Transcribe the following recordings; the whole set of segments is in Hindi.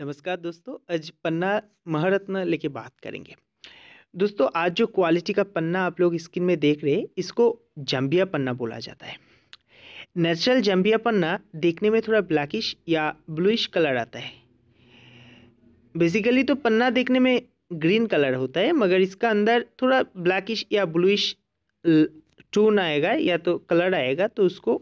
नमस्कार दोस्तों आज पन्ना महारत्न लेके बात करेंगे दोस्तों आज जो क्वालिटी का पन्ना आप लोग स्क्रीन में देख रहे हैं इसको जम्बिया पन्ना बोला जाता है नेचुरल जम्बिया पन्ना देखने में थोड़ा ब्लैकिश या ब्लूइश कलर आता है बेसिकली तो पन्ना देखने में ग्रीन कलर होता है मगर इसका अंदर थोड़ा ब्लैकिश या ब्लूइश टून आएगा या तो कलर आएगा तो उसको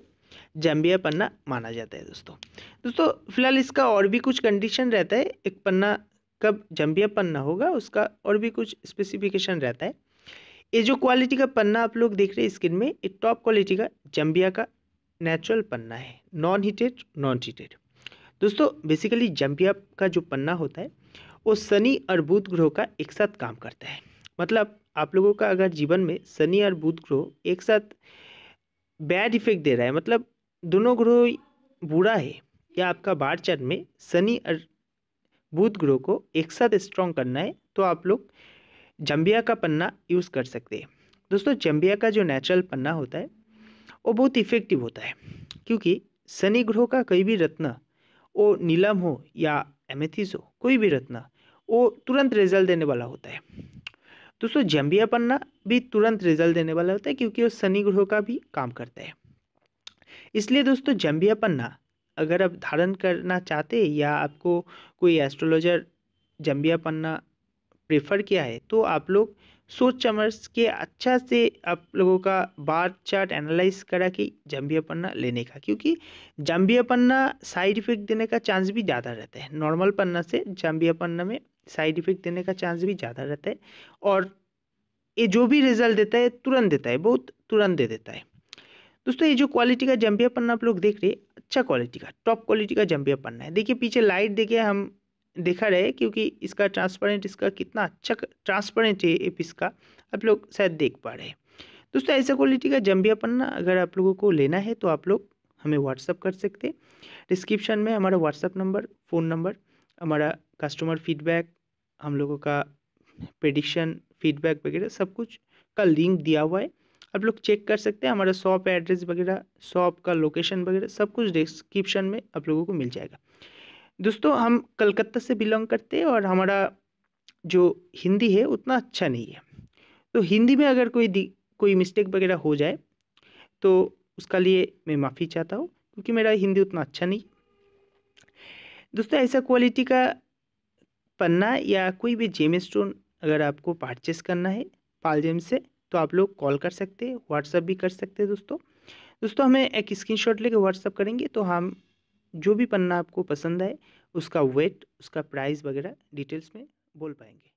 जैम्बिया पन्ना माना जाता है दोस्तों दोस्तों फिलहाल इसका और भी कुछ कंडीशन रहता है एक पन्ना कब जम्बिया पन्ना होगा उसका और भी कुछ स्पेसिफिकेशन रहता है ये जो क्वालिटी का पन्ना आप लोग देख रहे हैं स्क्रीन में ये टॉप क्वालिटी का जम्बिया का नेचुरल पन्ना है नॉन हीटेड नॉन हीटेड दोस्तों बेसिकली जम्बिया का जो पन्ना होता है वो शनि और बुध ग्रह का एक साथ काम करता है मतलब आप लोगों का अगर जीवन में शनि और बुध ग्रह एक साथ बैड इफेक्ट दे रहा है मतलब दोनों ग्रह बुरा है या आपका बार चार्ट में शनि और बुध ग्रह को एक साथ स्ट्रॉन्ग करना है तो आप लोग जम्बिया का पन्ना यूज़ कर सकते हैं दोस्तों जम्बिया का जो नेचुरल पन्ना होता है वो बहुत इफ़ेक्टिव होता है क्योंकि शनि ग्रह का कोई भी रत्न वो नीलम हो या एमेथिस हो कोई भी रत्न वो तुरंत रिजल्ट देने वाला होता है दोस्तों जम्बिया पन्ना भी तुरंत रिजल्ट देने वाला होता है क्योंकि वो शनि ग्रहों का भी काम करता है इसलिए दोस्तों जम्बिया पन्ना अगर आप धारण करना चाहते या आपको कोई एस्ट्रोलॉजर जम्बिया पन्ना प्रेफर किया है तो आप लोग सोच समझ के अच्छा से आप लोगों का बार चार्ट एनालाइज करा कि जम्बिया पन्ना लेने का क्योंकि जाम्बिया पन्ना साइड इफेक्ट देने का चांस भी ज़्यादा रहता है नॉर्मल पन्ना से जम्बिया पन्ना में साइड इफेक्ट देने का चांस भी ज़्यादा रहता है और ये जो भी रिजल्ट देता है तुरंत देता है बहुत तुरंत दे देता है दोस्तों ये जो क्वालिटी का जम्बिया पन्ना आप लोग देख रहे हैं अच्छा क्वालिटी का टॉप क्वालिटी का जम्बिया पन्ना है देखिए पीछे लाइट देखिए हम देखा रहे क्योंकि इसका ट्रांसपेरेंट इसका कितना अच्छा ट्रांसपेरेंट है एप इसका आप लोग शायद देख पा रहे हैं दोस्तों ऐसा क्वालिटी का जम्बिया पन्ना अगर आप लोगों को लेना है तो आप लोग हमें व्हाट्सअप कर सकते हैं डिस्क्रिप्शन में हमारा व्हाट्सअप नंबर फ़ोन नंबर हमारा कस्टमर फीडबैक हम लोगों का प्रडिक्शन फीडबैक वगैरह सब कुछ का लिंक दिया हुआ है आप लोग चेक कर सकते हैं हमारा शॉप एड्रेस वगैरह शॉप का लोकेशन वगैरह सब कुछ डिस्क्रिप्शन में आप लोगों को मिल जाएगा दोस्तों हम कलकत्ता से बिलोंग करते हैं और हमारा जो हिंदी है उतना अच्छा नहीं है तो हिंदी में अगर कोई कोई मिस्टेक वगैरह हो जाए तो उसका लिए मैं माफ़ी चाहता हूँ क्योंकि मेरा हिंदी उतना अच्छा नहीं दोस्तों ऐसा क्वालिटी का पन्ना या कोई भी जेम स्टोन अगर आपको परचेस करना है पाल जेम से तो आप लोग कॉल कर सकते हैं व्हाट्सअप भी कर सकते हैं दोस्तों दोस्तों हमें एक स्क्रीनशॉट लेके व्हाट्सअप करेंगे तो हम जो भी पन्ना आपको पसंद आए उसका वेट उसका प्राइस वगैरह डिटेल्स में बोल पाएंगे